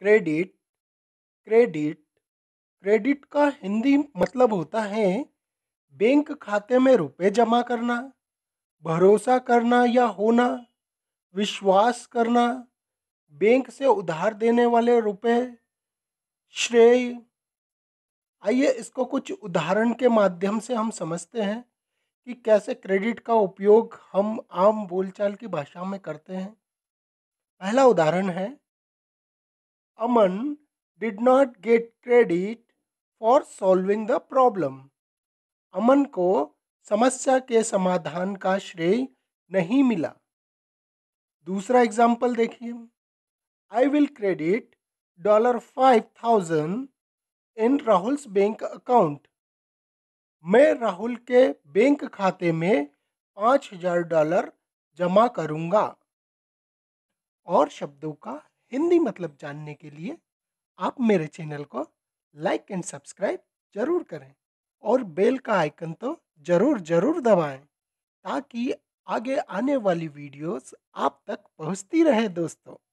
Credit credit credit का हिंदी मतलब होता है बैंक खाते में रुपए जमा करना भरोसा करना या होना विश्वास करना बैंक से उधार देने वाले रुपए श्रेय आइए इसको कुछ उदाहरण के माध्यम से हम समझते हैं कि कैसे क्रेडिट का उपयोग हम आम बोलचाल की भाषा में करते हैं पहला उदाहरण है Aman did not get credit for solving the problem. अमन को समस्या के समाधान का श्रेय नहीं मिला दूसरा एग्जाम्पल देखिए I will credit dollar five thousand in Rahul's bank account मैं राहुल के बैंक खाते में पाँच हजार डॉलर जमा करूँगा और शब्दों का हिंदी मतलब जानने के लिए आप मेरे चैनल को लाइक एंड सब्सक्राइब जरूर करें और बेल का आइकन तो ज़रूर ज़रूर दबाएं ताकि आगे आने वाली वीडियोस आप तक पहुंचती रहे दोस्तों